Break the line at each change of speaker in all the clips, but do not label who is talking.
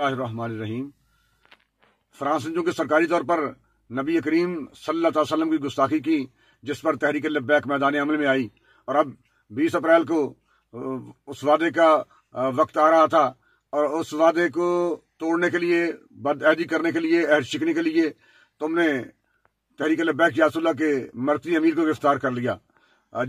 रहीम France ने जो कि सरकारी तौर पर नबी करीम सल्लाम की गुस्ताखी की जिस पर तहरीक लब्बैक मैदान अमल में आई और अब 20 अप्रैल को उस वादे का वक्त आ रहा था और उस वादे को तोड़ने के लिए बदअहदी करने के लिए अहद शिकनी के लिए तुमने तहरीक लब्बैक यासुल्ला के मरती अमीर को गिरफ्तार कर लिया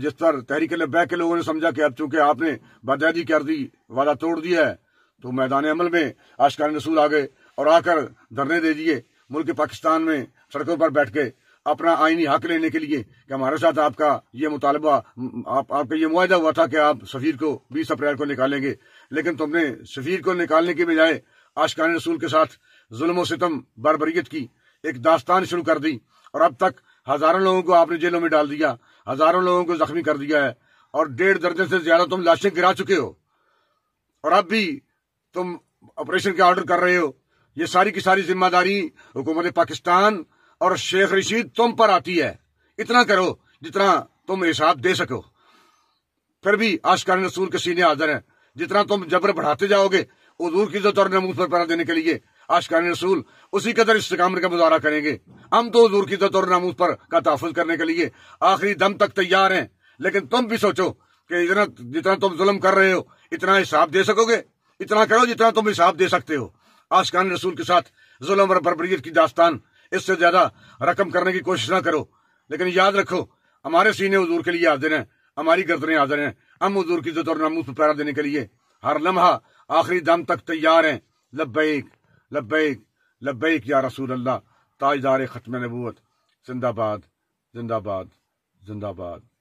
जिस पर तहरीक लब्बैक के लोगों ने समझा कि अब चूंकि आपने बदअहदी कर दी वादा तोड़ दिया है तो मैदान अमल में आशकारी रसूल आ गए और आकर धरने दे दिए मुल्क पाकिस्तान में सड़कों पर बैठ के अपना आईनी हक लेने के लिए कि हमारे साथ आपका ये मुतालबा आप, आपका ये मुआदा हुआ था कि आप सफ़ीर को 20 अप्रैल को निकालेंगे लेकिन तुमने सफ़ीर को निकालने के बजाय आशकान रसूल के साथ जुल्म सितम बरबरीत की एक दास्तान शुरू कर दी और अब तक हजारों लोगों को आपने जेलों में डाल दिया हजारों लोगों को जख्मी कर दिया है और डेढ़ दर्जन से ज्यादा तुम लाशें गिरा चुके हो और अब भी तुम ऑपरेशन के ऑर्डर कर रहे हो ये सारी की सारी जिम्मेदारी हुकूमत पाकिस्तान और शेख रशीद तुम पर आती है इतना करो जितना तुम हिसाब दे सको फिर भी आशकार रसूल के सीने हाजिर हैं जितना तुम जबर बढ़ाते जाओगे उदूर की इज्जत और नमूद पर पैरा देने के लिए आशकार रसूल उसी कदर इस काम का मुजहरा करेंगे हम तो उदूर की इज्जत और नमूद पर का तहफ़ करने के लिए आखिरी दम तक तैयार हैं लेकिन तुम भी सोचो कि इतना जितना तुम जुलम कर रहे हो इतना हिसाब दे सकोगे इतना करो जितना तुम हिसाब दे सकते हो आशकान रसूल के साथ जुलम और बरबरीत की दास्तान इससे ज्यादा रकम करने की कोशिश ना करो लेकिन याद रखो हमारे सीने हजूर के लिए हाजिर हैं हमारी गर्दने हाजिर हैं हम हजूर की इज्जत और नमूस में पैरा देने के लिए हर लम्हा आखिरी दम तक तैयार हैं लब्बैक लब्बैक लब्बैक या रसूल अल्लाह ताजदार ख़त्म नबूत जिंदाबाद जिंदाबाद जिंदाबाद